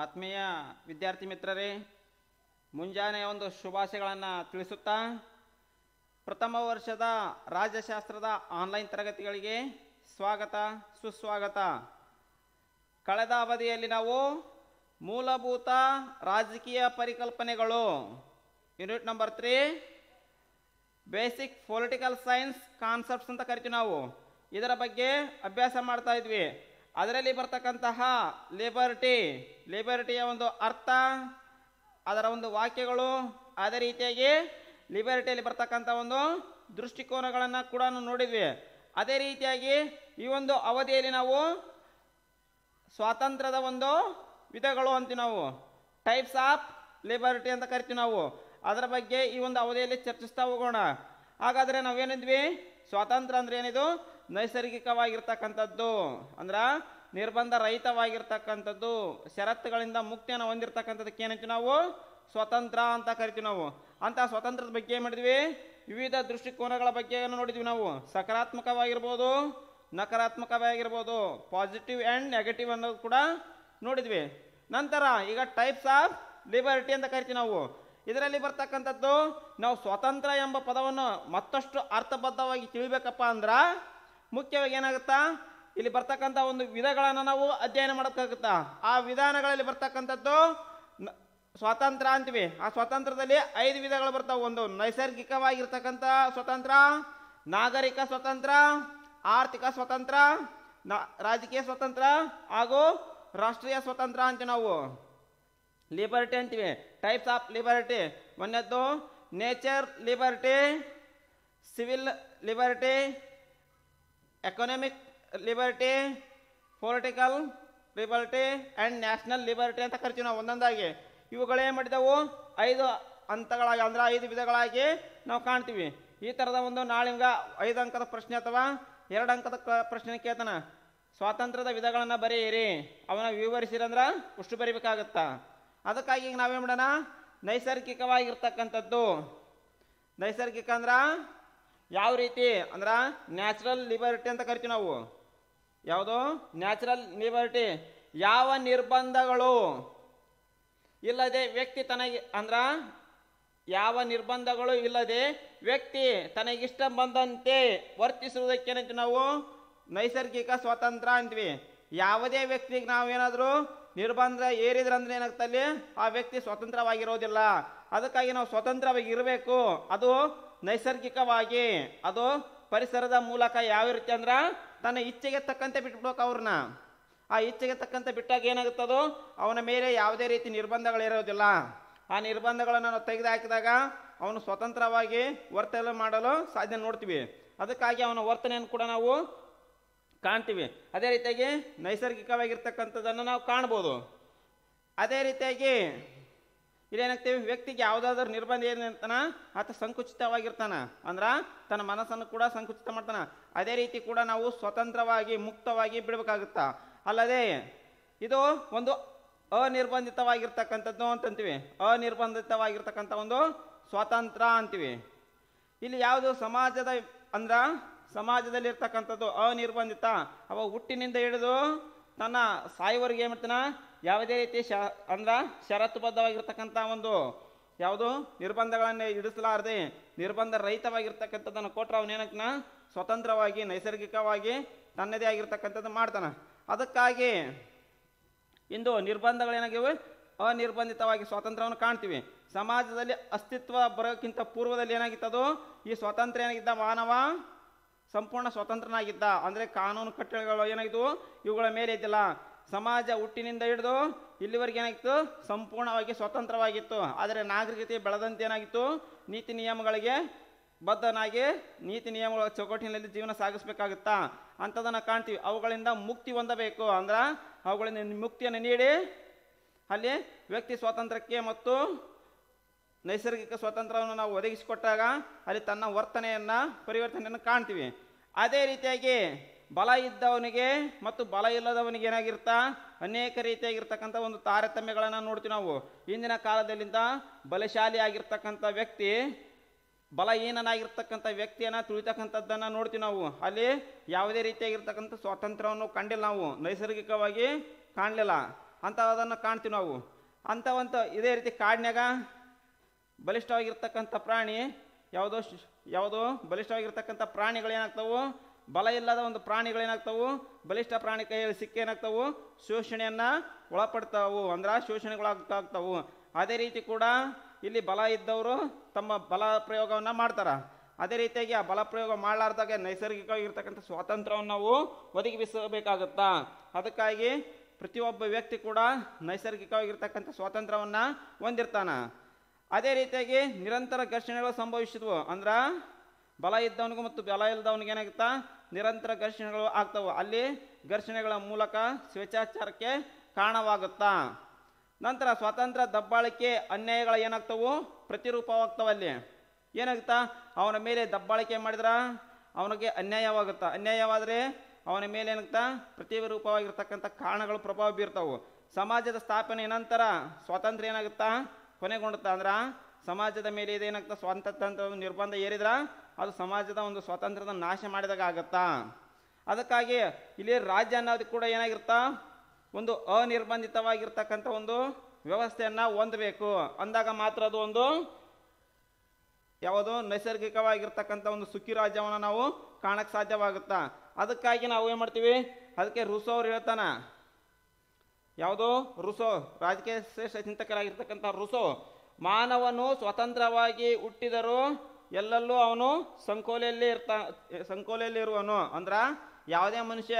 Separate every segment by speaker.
Speaker 1: ಆತ್ಮೀಯ ವಿದ್ಯಾರ್ಥಿ ಮಿತ್ರರೇ ಮುಂಜಾನೆಯ ಒಂದು ಶುಭಾಶಯಗಳನ್ನು ತಿಳಿಸುತ್ತಾ ಪ್ರಥಮ ವರ್ಷದ ರಾಜ್ಯಶಾಸ್ತ್ರದ ಆನ್ಲೈನ್ ತರಗತಿಗಳಿಗೆ ಸ್ವಾಗತ ಸುಸ್ವಾಗತ ಕಳೆದ ಅವಧಿಯಲ್ಲಿ ನಾವು ಮೂಲಭೂತ ರಾಜಕೀಯ ಪರಿಕಲ್ಪನೆಗಳು unit number three basic political science concepts ಅಂತ ಕರಿತೀವಿ ನಾವು ಇದರ ಬಗ್ಗೆ ಅಭ್ಯಾಸ ಮಾಡ್ತಾ ಇದ್ವಿ ಅದರಲ್ಲಿ ಬರ್ತಕ್ಕಂತಹ ಲಿಬರ್ಟಿ ಲಿಬರ್ಟಿಯ ಒಂದು ಅರ್ಥ ಅದರ ಒಂದು ವಾಕ್ಯಗಳು ಅದೇ ರೀತಿಯಾಗಿ ಲಿಬರ್ಟಿಯಲ್ಲಿ ಬರ್ತಕ್ಕಂಥ ಒಂದು ದೃಷ್ಟಿಕೋನಗಳನ್ನು ಕೂಡ ನೋಡಿದ್ವಿ ಅದೇ ರೀತಿಯಾಗಿ ಈ ಒಂದು ಅವಧಿಯಲ್ಲಿ ನಾವು ಸ್ವಾತಂತ್ರ್ಯದ ಒಂದು ವಿಧಗಳು ಅಂತೀವಿ ನಾವು ಟೈಪ್ಸ್ ಆಫ್ ಲಿಬರ್ಟಿ ಅಂತ ಕರಿತೀವಿ ನಾವು ಅದರ ಬಗ್ಗೆ ಈ ಒಂದು ಅವಧಿಯಲ್ಲಿ ಚರ್ಚಿಸ್ತಾ ಹೋಗೋಣ ಹಾಗಾದರೆ ನಾವೇನಿದ್ವಿ ಸ್ವಾತಂತ್ರ್ಯ ಅಂದರೆ ಏನಿದು ನೈಸರ್ಗಿಕವಾಗಿರ್ತಕ್ಕಂಥದ್ದು ಅಂದ್ರೆ ನಿರ್ಬಂಧ ರಹಿತವಾಗಿರ್ತಕ್ಕಂಥದ್ದು ಷರತ್ತುಗಳಿಂದ ಮುಕ್ತಿಯನ್ನು ಹೊಂದಿರತಕ್ಕಂಥದ್ದಕ್ಕೆ ಏನಂತೀವಿ ನಾವು ಸ್ವತಂತ್ರ ಅಂತ ಕರಿತೀವಿ ನಾವು ಅಂತ ಸ್ವತಂತ್ರದ ಬಗ್ಗೆ ಏನು ಮಾಡಿದ್ವಿ ವಿವಿಧ ದೃಷ್ಟಿಕೋನಗಳ ಬಗ್ಗೆ ನೋಡಿದ್ವಿ ನಾವು ಸಕಾರಾತ್ಮಕವಾಗಿರ್ಬೋದು ನಕಾರಾತ್ಮಕವಾಗಿರ್ಬೋದು ಪಾಸಿಟಿವ್ ಆ್ಯಂಡ್ ನೆಗೆಟಿವ್ ಅನ್ನೋದು ಕೂಡ ನೋಡಿದ್ವಿ ನಂತರ ಈಗ ಟೈಪ್ಸ್ ಆಫ್ ಲಿಬರ್ಟಿ ಅಂತ ಕರಿತೀವಿ ನಾವು ಇದರಲ್ಲಿ ಬರ್ತಕ್ಕಂಥದ್ದು ನಾವು ಸ್ವತಂತ್ರ ಎಂಬ ಪದವನ್ನು ಮತ್ತಷ್ಟು ಅರ್ಥಬದ್ಧವಾಗಿ ತಿಳಿಬೇಕಪ್ಪ ಅಂದ್ರೆ ಮುಖ್ಯವಾಗಿ ಏನಾಗುತ್ತಾ ಇಲ್ಲಿ ಬರ್ತಕ್ಕಂಥ ಒಂದು ವಿಧಗಳನ್ನು ನಾವು ಅಧ್ಯಯನ ಮಾಡೋಕ್ಕಾಗುತ್ತಾ ಆ ವಿಧಾನಗಳಲ್ಲಿ ಬರ್ತಕ್ಕಂಥದ್ದು ಸ್ವಾತಂತ್ರ್ಯ ಅಂತೀವಿ ಆ ಸ್ವಾತಂತ್ರ್ಯದಲ್ಲಿ ಐದು ವಿಧಗಳು ಬರ್ತಾವೆ ಒಂದು ನೈಸರ್ಗಿಕವಾಗಿರ್ತಕ್ಕಂಥ ಸ್ವತಂತ್ರ ನಾಗರಿಕ ಸ್ವತಂತ್ರ ಆರ್ಥಿಕ ಸ್ವತಂತ್ರ ರಾಜಕೀಯ ಸ್ವತಂತ್ರ ಹಾಗೂ ರಾಷ್ಟ್ರೀಯ ಸ್ವತಂತ್ರ ಅಂತೀವಿ ನಾವು ಲಿಬರ್ಟಿ ಅಂತೀವಿ ಟೈಪ್ಸ್ ಆಫ್ ಲಿಬರ್ಟಿ ಒಂದದ್ದು nature liberty civil liberty economic liberty political liberty and national liberty ಅಂತ ಕರಿತೀವಿ ನಾವು ಒಂದೊಂದಾಗಿ ಇವುಗಳೇ ಮಾಡಿದವು ಐದು ಹಂತಗಳಾಗಿ ಅಂದ್ರೆ ಐದು ವಿಧಗಳಾಗಿ ನಾವು ಕಾಣ್ತೀವಿ ಈ ಥರದ ಒಂದು ನಾಳಿಂಗ ಐದು ಅಂಕದ ಪ್ರಶ್ನೆ ಅಥವಾ ಎರಡು ಅಂಕದ ಪ್ರಶ್ನೆ ಕೇಳ್ತಾನ ಸ್ವಾತಂತ್ರ್ಯದ ವಿಧಗಳನ್ನು ಬರೆಯಿರಿ ಅವನ ವಿವರಿಸಿರಂದ್ರೆ ಉಷ್ಟು ಬರಿಬೇಕಾಗತ್ತಾ ಅದಕ್ಕಾಗಿ ಈಗ ನಾವೇನು ಮಾಡೋಣ ನೈಸರ್ಗಿಕವಾಗಿರ್ತಕ್ಕಂಥದ್ದು ನೈಸರ್ಗಿಕ ಅಂದ್ರೆ ಯಾವ ರೀತಿ ಅಂದ್ರೆ ನ್ಯಾಚುರಲ್ ಲಿಬರ್ಟಿ ಅಂತ ಕರಿತೀವಿ ನಾವು ಯಾವುದು ನ್ಯಾಚುರಲ್ ಲಿಬರ್ಟಿ ಯಾವ ನಿರ್ಬಂಧಗಳು ಇಲ್ಲದೆ ವ್ಯಕ್ತಿ ತನಗೆ ಅಂದ್ರ ಯಾವ ನಿರ್ಬಂಧಗಳು ಇಲ್ಲದೆ ವ್ಯಕ್ತಿ ತನಗಿಷ್ಟ ಬಂದಂತೆ ವರ್ತಿಸುವುದಕ್ಕೇನಂತ ನಾವು ನೈಸರ್ಗಿಕ ಸ್ವಾತಂತ್ರ್ಯ ಅಂತೀವಿ ಯಾವುದೇ ವ್ಯಕ್ತಿಗೆ ನಾವೇನಾದರೂ ನಿರ್ಬಂಧ ಅಂದ್ರೆ ಏನಾಗ್ತಲ್ಲಿ ಆ ವ್ಯಕ್ತಿ ಸ್ವತಂತ್ರವಾಗಿರೋದಿಲ್ಲ ಅದಕ್ಕಾಗಿ ನಾವು ಸ್ವತಂತ್ರವಾಗಿ ಇರಬೇಕು ಅದು ನೈಸರ್ಗಿಕವಾಗಿ ಅದು ಪರಿಸರದ ಮೂಲಕ ಯಾವ ರೀತಿ ಅಂದ್ರೆ ತನ್ನ ಇಚ್ಛೆಗೆ ತಕ್ಕಂತೆ ಬಿಟ್ಬಿಡೋಕೆ ಅವ್ರನ್ನ ಆ ಇಚ್ಛೆಗೆ ತಕ್ಕಂತೆ ಬಿಟ್ಟಾಗ ಏನಾಗುತ್ತದೋ ಅವನ ಮೇಲೆ ಯಾವುದೇ ರೀತಿ ನಿರ್ಬಂಧಗಳಿರೋದಿಲ್ಲ ಆ ನಿರ್ಬಂಧಗಳನ್ನು ನಾವು ತೆಗೆದುಹಾಕಿದಾಗ ಅವನು ಸ್ವತಂತ್ರವಾಗಿ ವರ್ತನೆ ಮಾಡಲು ಸಾಧ್ಯ ನೋಡ್ತೀವಿ ಅದಕ್ಕಾಗಿ ಅವನ ವರ್ತನೆಯನ್ನು ಕೂಡ ನಾವು ಕಾಣ್ತೀವಿ ಅದೇ ರೀತಿಯಾಗಿ ನೈಸರ್ಗಿಕವಾಗಿರ್ತಕ್ಕಂಥದ್ದನ್ನು ನಾವು ಕಾಣ್ಬೋದು ಅದೇ ರೀತಿಯಾಗಿ ಇಲ್ಲೇನಾಗ್ತೇವೆ ವ್ಯಕ್ತಿಗೆ ಯಾವುದಾದ್ರೂ ನಿರ್ಬಂಧ ಏನು ಅಂತಾನ ಆತ ಸಂಕುಚಿತವಾಗಿರ್ತಾನ ಅಂದ್ರ ತನ್ನ ಮನಸ್ಸನ್ನು ಕೂಡ ಸಂಕುಚಿತ ಮಾಡ್ತಾನ ಅದೇ ರೀತಿ ಕೂಡ ನಾವು ಸ್ವತಂತ್ರವಾಗಿ ಮುಕ್ತವಾಗಿ ಬಿಡಬೇಕಾಗುತ್ತಾ ಅಲ್ಲದೆ ಇದು ಒಂದು ಅನಿರ್ಬಂಧಿತವಾಗಿರ್ತಕ್ಕಂಥದ್ದು ಅಂತಂತೀವಿ ಅನಿರ್ಬಂಧಿತವಾಗಿರ್ತಕ್ಕಂಥ ಒಂದು ಸ್ವಾತಂತ್ರ್ಯ ಅಂತೀವಿ ಇಲ್ಲಿ ಯಾವುದು ಸಮಾಜದ ಅಂದ್ರೆ ಸಮಾಜದಲ್ಲಿರ್ತಕ್ಕಂಥದ್ದು ಅನಿರ್ಬಂಧಿತ ಅವ ಹುಟ್ಟಿನಿಂದ ಹಿಡಿದು ತನ್ನ ಸಾಯುವರಿಗೆ ಏನು ಯಾವುದೇ ರೀತಿ ಶ ಅಂದ್ರೆ ಷರತ್ತುಬದ್ಧವಾಗಿರ್ತಕ್ಕಂಥ ಒಂದು ಯಾವುದು ನಿರ್ಬಂಧಗಳನ್ನು ಇಡಿಸಲಾರದೆ ನಿರ್ಬಂಧ ರಹಿತವಾಗಿರ್ತಕ್ಕಂಥದ್ದನ್ನು ಕೊಟ್ಟರೆ ಅವನೇನಕ್ಕನ ಸ್ವತಂತ್ರವಾಗಿ ನೈಸರ್ಗಿಕವಾಗಿ ತನ್ನದೇ ಆಗಿರ್ತಕ್ಕಂಥದ್ದು ಮಾಡ್ತಾನೆ ಅದಕ್ಕಾಗಿ ಇಂದು ನಿರ್ಬಂಧಗಳೇನಾಗಿವೆ ಅನಿರ್ಬಂಧಿತವಾಗಿ ಸ್ವಾತಂತ್ರ್ಯವನ್ನು ಕಾಣ್ತೀವಿ ಸಮಾಜದಲ್ಲಿ ಅಸ್ತಿತ್ವ ಬರೋಕ್ಕಿಂತ ಪೂರ್ವದಲ್ಲಿ ಏನಾಗಿತ್ತದು ಈ ಸ್ವಾತಂತ್ರ್ಯ ಏನಾಗಿದ್ದ ಮಾನವ ಸಂಪೂರ್ಣ ಸ್ವತಂತ್ರನಾಗಿದ್ದ ಅಂದರೆ ಕಾನೂನು ಕಟ್ಟಳೆಗಳು ಏನಾಗಿದ್ದವು ಇವುಗಳ ಮೇಲೆ ಇದ್ದಿಲ್ಲ ಸಮಾಜ ಹುಟ್ಟಿನಿಂದ ಹಿಡಿದು ಇಲ್ಲಿವರೆಗೆ ಏನಾಗಿತ್ತು ಸಂಪೂರ್ಣವಾಗಿ ಸ್ವತಂತ್ರವಾಗಿತ್ತು ಆದರೆ ನಾಗರಿಕತೆ ಬೆಳೆದಂತೆ ಏನಾಗಿತ್ತು ನೀತಿ ನಿಯಮಗಳಿಗೆ ಬದ್ಧನಾಗಿ ನೀತಿ ನಿಯಮಗಳ ಚೌಕಟ್ಟಿನಲ್ಲಿ ಜೀವನ ಸಾಗಿಸ್ಬೇಕಾಗುತ್ತಾ ಅಂಥದನ್ನು ಕಾಣ್ತೀವಿ ಅವುಗಳಿಂದ ಮುಕ್ತಿ ಹೊಂದಬೇಕು ಅಂದ್ರೆ ಅವುಗಳಿಂದ ಮುಕ್ತಿಯನ್ನು ನೀಡಿ ಅಲ್ಲಿ ವ್ಯಕ್ತಿ ಸ್ವಾತಂತ್ರ್ಯಕ್ಕೆ ಮತ್ತು ನೈಸರ್ಗಿಕ ಸ್ವಾತಂತ್ರ್ಯವನ್ನು ನಾವು ಒದಗಿಸಿಕೊಟ್ಟಾಗ ಅಲ್ಲಿ ತನ್ನ ವರ್ತನೆಯನ್ನು ಪರಿವರ್ತನೆಯನ್ನು ಕಾಣ್ತೀವಿ ಅದೇ ರೀತಿಯಾಗಿ ಬಲ ಇದ್ದವನಿಗೆ ಮತ್ತು ಬಲ ಇಲ್ಲದವನಿಗೆ ಏನಾಗಿರ್ತಾ ಅನೇಕ ರೀತಿಯಾಗಿರ್ತಕ್ಕಂಥ ಒಂದು ತಾರತಮ್ಯಗಳನ್ನು ನೋಡ್ತೀವಿ ನಾವು ಇಂದಿನ ಕಾಲದಲ್ಲಿಂದ ಬಲಶಾಲಿ ಆಗಿರ್ತಕ್ಕಂಥ ವ್ಯಕ್ತಿ ಬಲಹೀನಾಗಿರ್ತಕ್ಕಂಥ ವ್ಯಕ್ತಿಯನ್ನು ತುಳಿತಕ್ಕಂಥದ್ದನ್ನು ನೋಡ್ತೀವಿ ನಾವು ಅಲ್ಲಿ ಯಾವುದೇ ರೀತಿಯಾಗಿರ್ತಕ್ಕಂಥ ಸ್ವಾತಂತ್ರ್ಯವನ್ನು ಕಂಡಿಲ್ಲ ನಾವು ನೈಸರ್ಗಿಕವಾಗಿ ಕಾಣಲಿಲ್ಲ ಅಂಥದನ್ನು ಕಾಣ್ತೀವಿ ನಾವು ಅಂಥವಂಥ ಇದೇ ರೀತಿ ಕಾಡಿನಾಗ ಬಲಿಷ್ಠವಾಗಿರ್ತಕ್ಕಂಥ ಪ್ರಾಣಿ ಯಾವುದೋ ಯಾವುದೋ ಬಲಿಷ್ಠವಾಗಿರ್ತಕ್ಕಂಥ ಪ್ರಾಣಿಗಳೇನಾಗ್ತವೆ ಬಲ ಇಲ್ಲದ ಒಂದು ಪ್ರಾಣಿಗಳೇನಾಗ್ತವು ಬಲಿಷ್ಠ ಪ್ರಾಣಿ ಕೈಯಲ್ಲಿ ಸಿಕ್ಕೇನಾಗ್ತವು ಶೋಷಣೆಯನ್ನು ಒಳಪಡ್ತಾವು ಅಂದ್ರೆ ಶೋಷಣೆಗಳಾಗ್ತಾವು ಅದೇ ರೀತಿ ಕೂಡ ಇಲ್ಲಿ ಬಲ ಇದ್ದವರು ತಮ್ಮ ಬಲ ಪ್ರಯೋಗವನ್ನು ಮಾಡ್ತಾರೆ ಅದೇ ರೀತಿಯಾಗಿ ಆ ಬಲ ಪ್ರಯೋಗ ಮಾಡಲಾರ್ದಾಗ ನೈಸರ್ಗಿಕವಾಗಿರ್ತಕ್ಕಂಥ ಸ್ವಾತಂತ್ರ್ಯವನ್ನು ನಾವು ಒದಗಿಸಬೇಕಾಗುತ್ತಾ ಅದಕ್ಕಾಗಿ ಪ್ರತಿಯೊಬ್ಬ ವ್ಯಕ್ತಿ ಕೂಡ ನೈಸರ್ಗಿಕವಾಗಿರ್ತಕ್ಕಂಥ ಸ್ವಾತಂತ್ರ್ಯವನ್ನು ಹೊಂದಿರ್ತಾನೆ ಅದೇ ರೀತಿಯಾಗಿ ನಿರಂತರ ಘರ್ಷಣೆಗಳು ಸಂಭವಿಸಿದ್ವು ಅಂದ್ರೆ ಬಲ ಇದ್ದವನಿಗೂ ಮತ್ತು ಬಲ ಇಲ್ಲದವನಿಗೆ ಏನಾಗುತ್ತಾ ನಿರಂತರ ಘರ್ಷಣೆಗಳು ಆಗ್ತವೆ ಅಲ್ಲಿ ಘರ್ಷಣೆಗಳ ಮೂಲಕ ಸ್ವೇಚ್ಛಾಚಾರಕ್ಕೆ ಕಾರಣವಾಗುತ್ತಾ ನಂತರ ಸ್ವಾತಂತ್ರ್ಯ ದಬ್ಬಾಳಿಕೆ ಅನ್ಯಾಯಗಳು ಏನಾಗ್ತವು ಅಲ್ಲಿ ಏನಾಗುತ್ತಾ ಅವನ ಮೇಲೆ ದಬ್ಬಾಳಿಕೆ ಮಾಡಿದ್ರ ಅವನಿಗೆ ಅನ್ಯಾಯವಾಗುತ್ತಾ ಅನ್ಯಾಯವಾದರೆ ಅವನ ಮೇಲೆ ಏನಾಗ್ತಾ ಪ್ರತಿರೂಪವಾಗಿರ್ತಕ್ಕಂಥ ಕಾರಣಗಳು ಪ್ರಭಾವ ಬೀರ್ತಾವೆ ಸಮಾಜದ ಸ್ಥಾಪನೆ ನಂತರ ಸ್ವಾತಂತ್ರ್ಯ ಏನಾಗುತ್ತಾ ಕೊನೆಗೊಂಡುತ್ತಾ ಅಂದ್ರೆ ಸಮಾಜದ ಮೇಲೆ ಇದೇನಾಗ್ತದೆ ಸ್ವಾತಂತ್ರ್ಯ ನಿರ್ಬಂಧ ಏರಿದ್ರ ಅದು ಸಮಾಜದ ಒಂದು ಸ್ವಾತಂತ್ರ್ಯದ ನಾಶ ಮಾಡಿದಾಗ ಆಗತ್ತಾ ಅದಕ್ಕಾಗಿ ಇಲ್ಲಿ ರಾಜ್ಯ ಅನ್ನೋದು ಕೂಡ ಏನಾಗಿರ್ತ ಒಂದು ಅನಿರ್ಬಂಧಿತವಾಗಿರ್ತಕ್ಕಂಥ ಒಂದು ವ್ಯವಸ್ಥೆಯನ್ನು ಹೊಂದಬೇಕು ಅಂದಾಗ ಮಾತ್ರ ಅದು ಒಂದು ಯಾವುದು ನೈಸರ್ಗಿಕವಾಗಿರ್ತಕ್ಕಂಥ ಒಂದು ಸುಖಿ ರಾಜ್ಯವನ್ನು ನಾವು ಕಾಣಕ್ಕೆ ಸಾಧ್ಯವಾಗುತ್ತಾ ಅದಕ್ಕಾಗಿ ನಾವು ಏನು ಮಾಡ್ತೀವಿ ಅದಕ್ಕೆ ರುಸೋ ಅವ್ರು ಹೇಳ್ತಾನೆ ಯಾವುದು ರುಸೋ ರಾಜಕೀಯ ಶ್ರೇಷ್ಠ ಚಿಂತಕರಾಗಿರ್ತಕ್ಕಂಥ ರುಸೋ ಮಾನವನು ಸ್ವತಂತ್ರವಾಗಿ ಹುಟ್ಟಿದರೂ ಎಲ್ಲೆಲ್ಲೂ ಅವನು ಸಂಕೋಲೆಯಲ್ಲಿ ಇರ್ತಾ ಇರುವನು ಅಂದ್ರೆ ಯಾವುದೇ ಮನುಷ್ಯ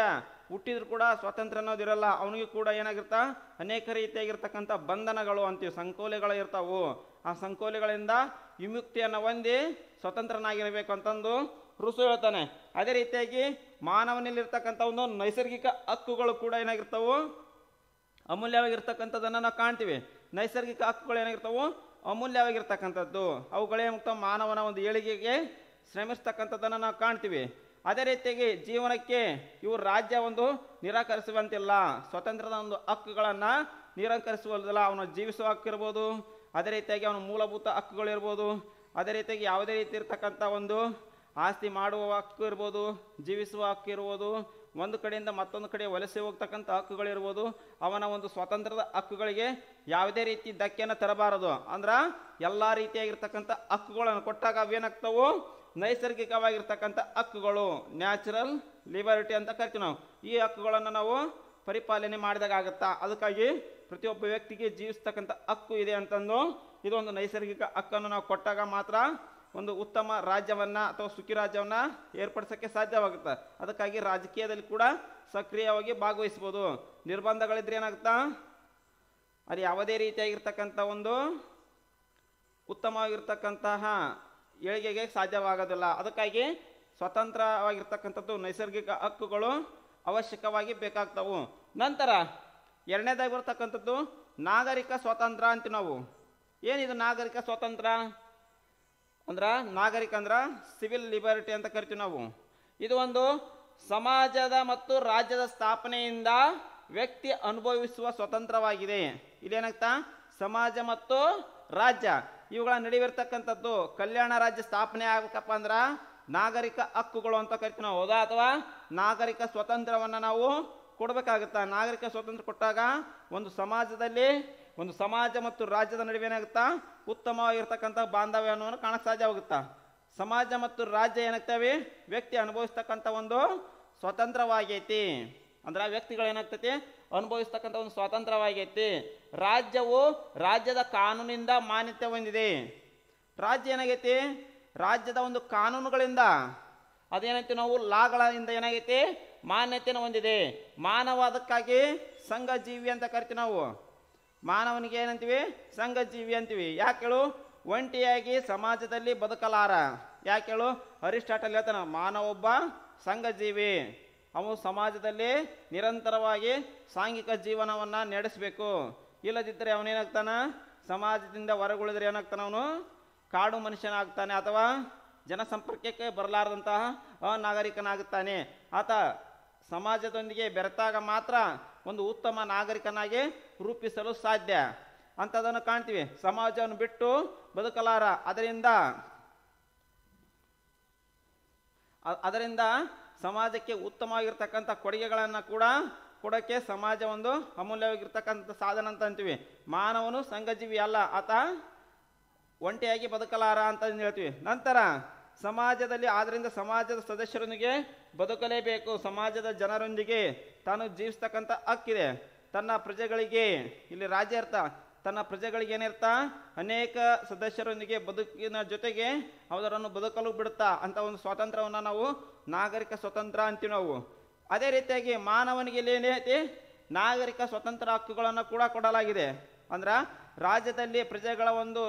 Speaker 1: ಹುಟ್ಟಿದ್ರು ಕೂಡ ಸ್ವತಂತ್ರ ಅನ್ನೋದಿರಲ್ಲ ಅವನಿಗೆ ಕೂಡ ಏನಾಗಿರ್ತಾ ಅನೇಕ ರೀತಿಯಾಗಿರ್ತಕ್ಕಂಥ ಬಂಧನಗಳು ಅಂತೀವಿ ಸಂಕೋಲೆಗಳು ಇರ್ತಾವು ಆ ಸಂಕೋಲೆಗಳಿಂದ ವಿಮುಕ್ತಿಯನ್ನು ಹೊಂದಿ ಸ್ವತಂತ್ರನಾಗಿರಬೇಕು ಅಂತಂದು ಋಸು ಹೇಳ್ತಾನೆ ಅದೇ ರೀತಿಯಾಗಿ ಮಾನವನಲ್ಲಿರ್ತಕ್ಕಂಥ ಒಂದು ನೈಸರ್ಗಿಕ ಹಕ್ಕುಗಳು ಕೂಡ ಏನಾಗಿರ್ತಾವು ಅಮೂಲ್ಯವಾಗಿರ್ತಕ್ಕಂಥದ್ದನ್ನು ನಾವು ಕಾಣ್ತೀವಿ ನೈಸರ್ಗಿಕ ಹಕ್ಕುಗಳು ಏನಾಗಿರ್ತಾವು ಅಮೂಲ್ಯವಾಗಿರ್ತಕ್ಕಂಥದ್ದು ಅವುಗಳೇ ಮುಕ್ತ ಮಾನವನ ಒಂದು ಏಳಿಗೆಗೆ ಶ್ರಮಿಸ್ತಕ್ಕಂಥದ್ದನ್ನು ನಾವು ಕಾಣ್ತೀವಿ ಅದೇ ರೀತಿಯಾಗಿ ಜೀವನಕ್ಕೆ ಇವು ರಾಜ್ಯ ಒಂದು ನಿರಾಕರಿಸುವಂತಿಲ್ಲ ಸ್ವತಂತ್ರದ ಒಂದು ಹಕ್ಕುಗಳನ್ನು ನಿರಾಕರಿಸುವುದಿಲ್ಲ ಅವನು ಜೀವಿಸುವ ಹಕ್ಕಿರ್ಬೋದು ಅದೇ ರೀತಿಯಾಗಿ ಅವನ ಮೂಲಭೂತ ಹಕ್ಕುಗಳಿರ್ಬೋದು ಅದೇ ರೀತಿಯಾಗಿ ಯಾವುದೇ ರೀತಿ ಇರ್ತಕ್ಕಂಥ ಒಂದು ಆಸ್ತಿ ಮಾಡುವ ಹಕ್ಕು ಇರ್ಬೋದು ಜೀವಿಸುವ ಹಕ್ಕು ಇರ್ಬೋದು ಒಂದು ಕಡೆಯಿಂದ ಮತ್ತೊಂದು ಕಡೆ ವಲಸೆ ಹೋಗ್ತಕ್ಕಂಥ ಹಕ್ಕುಗಳಿರ್ಬೋದು ಅವನ ಒಂದು ಸ್ವತಂತ್ರದ ಹಕ್ಕುಗಳಿಗೆ ಯಾವುದೇ ರೀತಿ ಧಕ್ಕೆಯನ್ನು ತರಬಾರದು ಅಂದ್ರೆ ಎಲ್ಲ ರೀತಿಯಾಗಿರ್ತಕ್ಕಂಥ ಹಕ್ಕುಗಳನ್ನು ಕೊಟ್ಟಾಗ ಅವೇನಾಗ್ತವು ನೈಸರ್ಗಿಕವಾಗಿರ್ತಕ್ಕಂಥ ಹಕ್ಕುಗಳು ನ್ಯಾಚುರಲ್ ಲಿಬರ್ಟಿ ಅಂತ ಕರಿತೀವಿ ನಾವು ಈ ಹಕ್ಕುಗಳನ್ನು ನಾವು ಪರಿಪಾಲನೆ ಮಾಡಿದಾಗ ಆಗುತ್ತಾ ಅದಕ್ಕಾಗಿ ಪ್ರತಿಯೊಬ್ಬ ವ್ಯಕ್ತಿಗೆ ಜೀವಿಸ್ತಕ್ಕಂಥ ಹಕ್ಕು ಇದೆ ಅಂತಂದು ಇದೊಂದು ನೈಸರ್ಗಿಕ ಹಕ್ಕನ್ನು ನಾವು ಕೊಟ್ಟಾಗ ಮಾತ್ರ ಒಂದು ಉತ್ತಮ ರಾಜ್ಯವನ್ನು ಅಥವಾ ಸುಖಿ ರಾಜ್ಯವನ್ನು ಏರ್ಪಡಿಸೋಕ್ಕೆ ಸಾಧ್ಯವಾಗುತ್ತೆ ಅದಕ್ಕಾಗಿ ರಾಜಕೀಯದಲ್ಲಿ ಕೂಡ ಸಕ್ರಿಯವಾಗಿ ಭಾಗವಹಿಸ್ಬೋದು ನಿರ್ಬಂಧಗಳಿದ್ರೆ ಏನಾಗುತ್ತಾ ಅದು ಯಾವುದೇ ರೀತಿಯಾಗಿರ್ತಕ್ಕಂಥ ಒಂದು ಉತ್ತಮವಾಗಿರ್ತಕ್ಕಂತಹ ಏಳಿಗೆಗೆ ಸಾಧ್ಯವಾಗೋದಿಲ್ಲ ಅದಕ್ಕಾಗಿ ಸ್ವತಂತ್ರವಾಗಿರ್ತಕ್ಕಂಥದ್ದು ನೈಸರ್ಗಿಕ ಹಕ್ಕುಗಳು ಅವಶ್ಯಕವಾಗಿ ಬೇಕಾಗ್ತವು ನಂತರ ಎರಡನೇದಾಗಿರ್ತಕ್ಕಂಥದ್ದು ನಾಗರಿಕ ಸ್ವಾತಂತ್ರ್ಯ ಅಂತ ನಾವು ಏನಿದು ನಾಗರಿಕ ಸ್ವಾತಂತ್ರ್ಯ ಅಂದ್ರೆ ನಾಗರಿಕ ಅಂದ್ರೆ ಸಿವಿಲ್ ಲಿಬರ್ಟಿ ಅಂತ ಕರಿತೀವಿ ನಾವು ಇದು ಒಂದು ಸಮಾಜದ ಮತ್ತು ರಾಜ್ಯದ ಸ್ಥಾಪನೆಯಿಂದ ವ್ಯಕ್ತಿ ಅನುಭವಿಸುವ ಸ್ವತಂತ್ರವಾಗಿದೆ ಇದೇನಾಗ್ತ ಸಮಾಜ ಮತ್ತು ರಾಜ್ಯ ಇವುಗಳ ನಡುವಿರ್ತಕ್ಕಂಥದ್ದು ಕಲ್ಯಾಣ ರಾಜ್ಯ ಸ್ಥಾಪನೆ ಆಗ್ಬೇಕಪ್ಪ ಅಂದ್ರೆ ನಾಗರಿಕ ಹಕ್ಕುಗಳು ಅಂತ ಕರಿತೀವಿ ನಾವು ಹೌದಾ ಅಥವಾ ನಾಗರಿಕ ಸ್ವತಂತ್ರವನ್ನು ನಾವು ಕೊಡಬೇಕಾಗುತ್ತೆ ನಾಗರಿಕ ಸ್ವತಂತ್ರ ಕೊಟ್ಟಾಗ ಒಂದು ಸಮಾಜದಲ್ಲಿ ಒಂದು ಸಮಾಜ ಮತ್ತು ರಾಜ್ಯದ ನಡುವೆ ಏನಾಗುತ್ತಾ ಉತ್ತಮವಾಗಿರ್ತಕ್ಕಂಥ ಬಾಂಧವ್ಯ ಅನ್ನೋವನ್ನು ಕಾಣಕ್ಕೆ ಸಾಧ್ಯವಾಗುತ್ತಾ ಸಮಾಜ ಮತ್ತು ರಾಜ್ಯ ಏನಾಗ್ತವೆ ವ್ಯಕ್ತಿ ಅನುಭವಿಸ್ತಕ್ಕಂಥ ಒಂದು ಸ್ವತಂತ್ರವಾಗೈತಿ ಅಂದ್ರೆ ಆ ವ್ಯಕ್ತಿಗಳು ಏನಾಗ್ತೈತಿ ಅನುಭವಿಸ್ತಕ್ಕಂಥ ಒಂದು ಸ್ವಾತಂತ್ರ್ಯವಾಗೈತಿ ರಾಜ್ಯವು ರಾಜ್ಯದ ಕಾನೂನಿಂದ ಮಾನ್ಯತೆ ಹೊಂದಿದೆ ರಾಜ್ಯ ಏನಾಗೈತಿ ರಾಜ್ಯದ ಒಂದು ಕಾನೂನುಗಳಿಂದ ಅದೇನೈತಿ ನಾವು ಲಾಗಳಿಂದ ಏನಾಗೈತಿ ಮಾನ್ಯತೆಯನ್ನು ಹೊಂದಿದೆ ಮಾನವ ಅದಕ್ಕಾಗಿ ಸಂಘ ಜೀವಿ ಅಂತ ಕರಿತೀವಿ ನಾವು ಮಾನವನಿಗೆ ಏನಂತೀವಿ ಸಂಘಜೀವಿ ಅಂತೀವಿ ಯಾಕೇಳು ಒಂಟಿಯಾಗಿ ಸಮಾಜದಲ್ಲಿ ಬದುಕಲಾರ ಯಾಕೇಳು ಅರಿಸ್ಟಾಟಲ್ ಹೇಳ್ತಾನ ಒಬ್ಬ ಸಂಘಜೀವಿ ಅವನು ಸಮಾಜದಲ್ಲಿ ನಿರಂತರವಾಗಿ ಸಾಂಘಿಕ ಜೀವನವನ್ನು ನಡೆಸಬೇಕು ಇಲ್ಲದಿದ್ದರೆ ಅವನೇನಾಗ್ತಾನ ಸಮಾಜದಿಂದ ಹೊರಗುಳಿದ್ರೆ ಏನಾಗ್ತಾನ ಅವನು ಕಾಡು ಮನುಷ್ಯನಾಗ್ತಾನೆ ಅಥವಾ ಜನಸಂಪರ್ಕಕ್ಕೆ ಬರಲಾರದಂತಹ ಅನಾಗರಿಕನಾಗುತ್ತಾನೆ ಆತ ಸಮಾಜದೊಂದಿಗೆ ಬೆರೆತಾಗ ಮಾತ್ರ ಒಂದು ಉತ್ತಮ ನಾಗರಿಕನಾಗಿ ರೂಪಿಸಲು ಸಾಧ್ಯ ಅಂಥದನ್ನು ಕಾಣ್ತೀವಿ ಸಮಾಜವನ್ನು ಬಿಟ್ಟು ಬದುಕಲಾರ ಅದರಿಂದ ಅದರಿಂದ ಸಮಾಜಕ್ಕೆ ಉತ್ತಮವಾಗಿರ್ತಕ್ಕಂಥ ಕೊಡುಗೆಗಳನ್ನು ಕೂಡ ಕೊಡೋಕ್ಕೆ ಸಮಾಜ ಒಂದು ಅಮೂಲ್ಯವಾಗಿರ್ತಕ್ಕಂಥ ಸಾಧನ ಅಂತ ಅಂತೀವಿ ಮಾನವನು ಸಂಘಜೀವಿ ಅಲ್ಲ ಆತ ಒಂಟಿಯಾಗಿ ಬದುಕಲಾರ ಅಂತ ಹೇಳ್ತೀವಿ ನಂತರ ಸಮಾಜದಲ್ಲಿ ಆದ್ದರಿಂದ ಸಮಾಜದ ಸದಸ್ಯರೊಂದಿಗೆ ಬದುಕಲೇಬೇಕು ಸಮಾಜದ ಜನರೊಂದಿಗೆ ತಾನು ಜೀವಿಸ್ತಕ್ಕಂಥ ಹಕ್ಕಿದೆ ತನ್ನ ಪ್ರಜೆಗಳಿಗೆ ಇಲ್ಲಿ ರಾಜ್ಯ ಇರ್ತ ತನ್ನ ಪ್ರಜೆಗಳಿಗೆ ಏನಿರ್ತಾ ಅನೇಕ ಸದಸ್ಯರೊಂದಿಗೆ ಬದುಕಿನ ಜೊತೆಗೆ ಅವರನ್ನು ಬದುಕಲು ಬಿಡುತ್ತಾ ಅಂತ ಒಂದು ಸ್ವಾತಂತ್ರ್ಯವನ್ನು ನಾವು ನಾಗರಿಕ ಸ್ವತಂತ್ರ ಅಂತೀವಿ ನಾವು ಅದೇ ರೀತಿಯಾಗಿ ಮಾನವನಿಗೆ ಇಲ್ಲಿ ಏನೈತಿ ನಾಗರಿಕ ಸ್ವತಂತ್ರ ಹಕ್ಕುಗಳನ್ನು ಕೂಡ ಕೊಡಲಾಗಿದೆ ಅಂದ್ರೆ ರಾಜ್ಯದಲ್ಲಿ ಪ್ರಜೆಗಳ ಒಂದು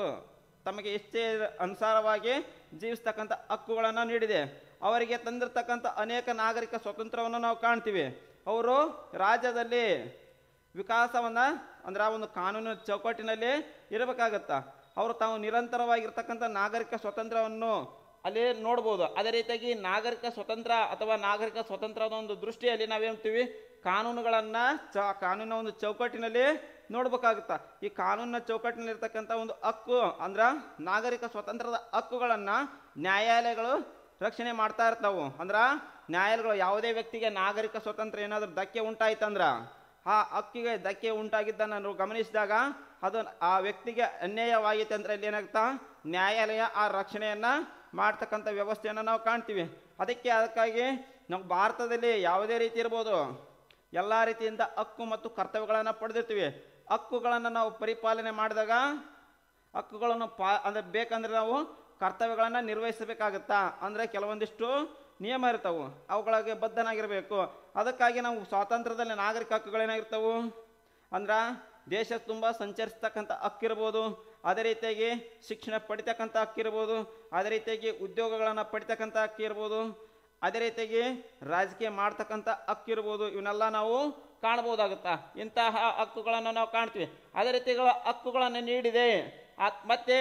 Speaker 1: ತಮಗೆ ಇಷ್ಟೇ ಅನುಸಾರವಾಗಿ ಜೀವಿಸ್ತಕ್ಕಂಥ ಹಕ್ಕುಗಳನ್ನು ನೀಡಿದೆ ಅವರಿಗೆ ತಂದಿರತಕ್ಕಂಥ ಅನೇಕ ನಾಗರಿಕ ಸ್ವತಂತ್ರವನ್ನು ನಾವು ಕಾಣ್ತೀವಿ ಅವರು ರಾಜ್ಯದಲ್ಲಿ ವಿಕಾಸವನ್ನು ಅಂದ್ರೆ ಆ ಒಂದು ಕಾನೂನು ಚೌಕಟ್ಟಿನಲ್ಲಿ ಇರಬೇಕಾಗುತ್ತಾ ಅವರು ತಾವು ನಿರಂತರವಾಗಿರ್ತಕ್ಕಂಥ ನಾಗರಿಕ ಸ್ವಾತಂತ್ರ್ಯವನ್ನು ಅಲ್ಲಿ ನೋಡ್ಬೋದು ಅದೇ ರೀತಿಯಾಗಿ ನಾಗರಿಕ ಸ್ವತಂತ್ರ ಅಥವಾ ನಾಗರಿಕ ಸ್ವತಂತ್ರದ ಒಂದು ದೃಷ್ಟಿಯಲ್ಲಿ ನಾವೇನ್ತೀವಿ ಕಾನೂನುಗಳನ್ನು ಚ ಕಾನೂನಿನ ಒಂದು ಚೌಕಟ್ಟಿನಲ್ಲಿ ನೋಡ್ಬೇಕಾಗುತ್ತಾ ಈ ಕಾನೂನಿನ ಚೌಕಟ್ಟಿನಲ್ಲಿರ್ತಕ್ಕಂಥ ಒಂದು ಹಕ್ಕು ಅಂದ್ರೆ ನಾಗರಿಕ ಸ್ವತಂತ್ರದ ಹಕ್ಕುಗಳನ್ನು ನ್ಯಾಯಾಲಯಗಳು ರಕ್ಷಣೆ ಮಾಡ್ತಾ ಇರ್ತಾವು ಅಂದ್ರೆ ನ್ಯಾಯಾಲಯಗಳು ಯಾವುದೇ ವ್ಯಕ್ತಿಗೆ ನಾಗರಿಕ ಸ್ವತಂತ್ರ ಏನಾದರೂ ಧಕ್ಕೆ ಉಂಟಾಯ್ತಂದ್ರ ಆ ಹಕ್ಕಿಗೆ ಧಕ್ಕೆ ಉಂಟಾಗಿದ್ದನ್ನು ನಾವು ಗಮನಿಸಿದಾಗ ಅದು ಆ ವ್ಯಕ್ತಿಗೆ ಅನ್ಯಾಯವಾಗಿತ್ತು ಅಂದರೆ ಇಲ್ಲಿ ಏನಾಗ್ತಾ ನ್ಯಾಯಾಲಯ ಆ ರಕ್ಷಣೆಯನ್ನು ಮಾಡ್ತಕ್ಕಂಥ ವ್ಯವಸ್ಥೆಯನ್ನು ನಾವು ಕಾಣ್ತೀವಿ ಅದಕ್ಕೆ ಅದಕ್ಕಾಗಿ ನಾವು ಭಾರತದಲ್ಲಿ ಯಾವುದೇ ರೀತಿ ಇರ್ಬೋದು ಎಲ್ಲ ರೀತಿಯಿಂದ ಹಕ್ಕು ಮತ್ತು ಕರ್ತವ್ಯಗಳನ್ನು ಪಡೆದಿರ್ತೀವಿ ಹಕ್ಕುಗಳನ್ನು ನಾವು ಪರಿಪಾಲನೆ ಮಾಡಿದಾಗ ಹಕ್ಕುಗಳನ್ನು ಪಾ ಅಂದರೆ ಬೇಕಂದ್ರೆ ನಾವು ಕರ್ತವ್ಯಗಳನ್ನು ನಿರ್ವಹಿಸಬೇಕಾಗತ್ತಾ ಅಂದರೆ ಕೆಲವೊಂದಿಷ್ಟು ನಿಯಮ ಇರ್ತವೆ ಅವುಗಳಿಗೆ ಬದ್ಧನಾಗಿರಬೇಕು ಅದಕ್ಕಾಗಿ ನಾವು ಸ್ವಾತಂತ್ರ್ಯದಲ್ಲಿ ನಾಗರಿಕ ಹಕ್ಕುಗಳೇನಾಗಿರ್ತವು ಅಂದ್ರೆ ದೇಶ ತುಂಬ ಸಂಚರಿಸ್ತಕ್ಕಂಥ ಹಕ್ಕಿರ್ಬೋದು ಅದೇ ರೀತಿಯಾಗಿ ಶಿಕ್ಷಣ ಪಡಿತಕ್ಕಂಥ ಹಕ್ಕಿರ್ಬೋದು ಅದೇ ರೀತಿಯಾಗಿ ಉದ್ಯೋಗಗಳನ್ನು ಪಡಿತಕ್ಕಂಥ ಇರ್ಬೋದು ಅದೇ ರೀತಿಯಾಗಿ ರಾಜಕೀಯ ಮಾಡ್ತಕ್ಕಂಥ ಹಕ್ಕಿರ್ಬೋದು ಇವನ್ನೆಲ್ಲ ನಾವು ಕಾಣ್ಬೋದಾಗುತ್ತಾ ಇಂತಹ ಹಕ್ಕುಗಳನ್ನು ನಾವು ಕಾಣ್ತೀವಿ ಅದೇ ರೀತಿಗಳ ಹಕ್ಕುಗಳನ್ನು ನೀಡಿದೆ ಮತ್ತೆ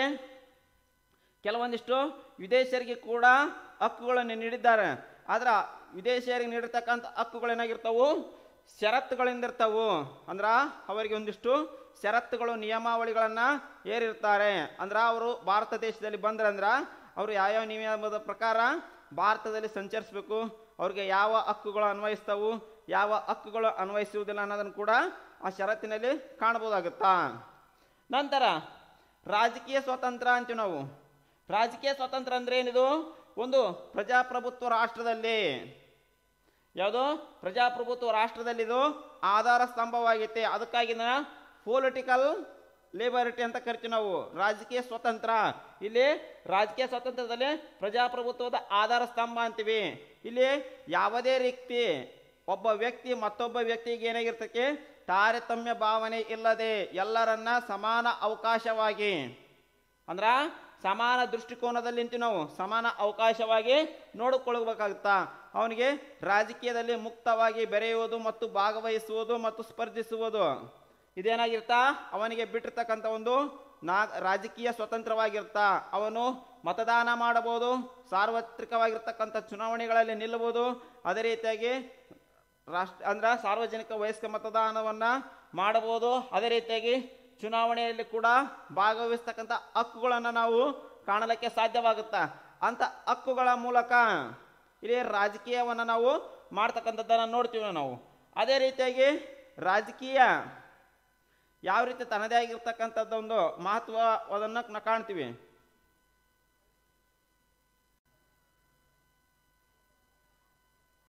Speaker 1: ಕೆಲವೊಂದಿಷ್ಟು ವಿದೇಶಿಯರಿಗೆ ಕೂಡ ಹಕ್ಕುಗಳನ್ನು ನೀಡಿದ್ದಾರೆ ಆದ್ರೆ ವಿದೇಶಿಯರಿಗೆ ನೀಡಿರ್ತಕ್ಕಂಥ ಹಕ್ಕುಗಳೇನಾಗಿರ್ತವು ಷರತ್ತುಗಳಿಂದಿರ್ತವು ಅಂದ್ರೆ ಅವರಿಗೆ ಒಂದಿಷ್ಟು ಷರತ್ತುಗಳು ನಿಯಮಾವಳಿಗಳನ್ನು ಏರಿರ್ತಾರೆ ಅಂದ್ರೆ ಅವರು ಭಾರತ ದೇಶದಲ್ಲಿ ಬಂದ್ರೆ ಅಂದ್ರೆ ಅವರು ಯಾವ್ಯಾವ ನಿಯಮದ ಪ್ರಕಾರ ಭಾರತದಲ್ಲಿ ಸಂಚರಿಸಬೇಕು ಅವ್ರಿಗೆ ಯಾವ ಹಕ್ಕುಗಳು ಅನ್ವಯಿಸ್ತವು ಯಾವ ಹಕ್ಕುಗಳು ಅನ್ವಯಿಸುವುದಿಲ್ಲ ಅನ್ನೋದನ್ನು ಕೂಡ ಆ ಷರತ್ತಿನಲ್ಲಿ ಕಾಣಬಹುದಾಗುತ್ತಾ ನಂತರ ರಾಜಕೀಯ ಸ್ವಾತಂತ್ರ್ಯ ಅಂತೀವಿ ನಾವು ರಾಜಕೀಯ ಸ್ವಾತಂತ್ರ್ಯ ಅಂದ್ರೆ ಏನಿದು ಒಂದು ಪ್ರಜಾಪ್ರಭುತ್ವ ರಾಷ್ಟ್ರದಲ್ಲಿ ಯಾವುದು ಪ್ರಜಾಪ್ರಭುತ್ವ ರಾಷ್ಟ್ರದಲ್ಲಿ ಇದು ಆಧಾರ ಸ್ತಂಭವಾಗಿತ್ತೆ ಅದಕ್ಕಾಗಿ ಪೊಲಿಟಿಕಲ್ ಲಿಬರ್ಟಿ ಅಂತ ಕರಿತೀವಿ ನಾವು ರಾಜಕೀಯ ಸ್ವತಂತ್ರ ಇಲ್ಲಿ ರಾಜಕೀಯ ಸ್ವಾತಂತ್ರ್ಯದಲ್ಲಿ ಪ್ರಜಾಪ್ರಭುತ್ವದ ಆಧಾರ ಸ್ತಂಭ ಅಂತೀವಿ ಇಲ್ಲಿ ಯಾವುದೇ ರೀತಿ ಒಬ್ಬ ವ್ಯಕ್ತಿ ಮತ್ತೊಬ್ಬ ವ್ಯಕ್ತಿಗೆ ಏನಾಗಿರ್ತಕ್ಕೆ ತಾರತಮ್ಯ ಭಾವನೆ ಇಲ್ಲದೆ ಎಲ್ಲರನ್ನ ಸಮಾನ ಅವಕಾಶವಾಗಿ ಅಂದ್ರ ಸಮಾನ ದೃಷ್ಟಿಕೋನದಲ್ಲಿ ನಿಂತು ನಾವು ಸಮಾನ ಅವಕಾಶವಾಗಿ ನೋಡಿಕೊಳ್ಳಬೇಕಾಗುತ್ತಾ ಅವನಿಗೆ ರಾಜಕೀಯದಲ್ಲಿ ಮುಕ್ತವಾಗಿ ಬೆರೆಯುವುದು ಮತ್ತು ಭಾಗವಹಿಸುವುದು ಮತ್ತು ಸ್ಪರ್ಧಿಸುವುದು ಇದೇನಾಗಿರ್ತಾ ಅವನಿಗೆ ಬಿಟ್ಟಿರ್ತಕ್ಕಂಥ ಒಂದು ನಾ ರಾಜಕೀಯ ಸ್ವತಂತ್ರವಾಗಿರ್ತಾ ಅವನು ಮತದಾನ ಮಾಡಬಹುದು ಸಾರ್ವತ್ರಿಕವಾಗಿರ್ತಕ್ಕಂಥ ಚುನಾವಣೆಗಳಲ್ಲಿ ನಿಲ್ಲಬಹುದು ಅದೇ ರೀತಿಯಾಗಿ ರಾಷ್ಟ್ರ ಅಂದ್ರೆ ಸಾರ್ವಜನಿಕ ವಯಸ್ಕ ಮತದಾನವನ್ನು ಮಾಡಬಹುದು ಅದೇ ರೀತಿಯಾಗಿ ಚುನಾವಣೆಯಲ್ಲಿ ಕೂಡ ಭಾಗವಹಿಸ್ತಕ್ಕಂಥ ಹಕ್ಕುಗಳನ್ನು ನಾವು ಕಾಣಲಿಕ್ಕೆ ಸಾಧ್ಯವಾಗುತ್ತಾ ಅಂಥ ಹಕ್ಕುಗಳ ಮೂಲಕ ಇಲ್ಲಿ ರಾಜಕೀಯವನ್ನು ನಾವು ಮಾಡ್ತಕ್ಕಂಥದ್ದನ್ನು ನೋಡ್ತೀವಿ ನಾವು ಅದೇ ರೀತಿಯಾಗಿ ರಾಜಕೀಯ ಯಾವ ರೀತಿ ತನ್ನದೇ ಆಗಿರ್ತಕ್ಕಂಥದ್ದೊಂದು ನಾವು ಕಾಣ್ತೀವಿ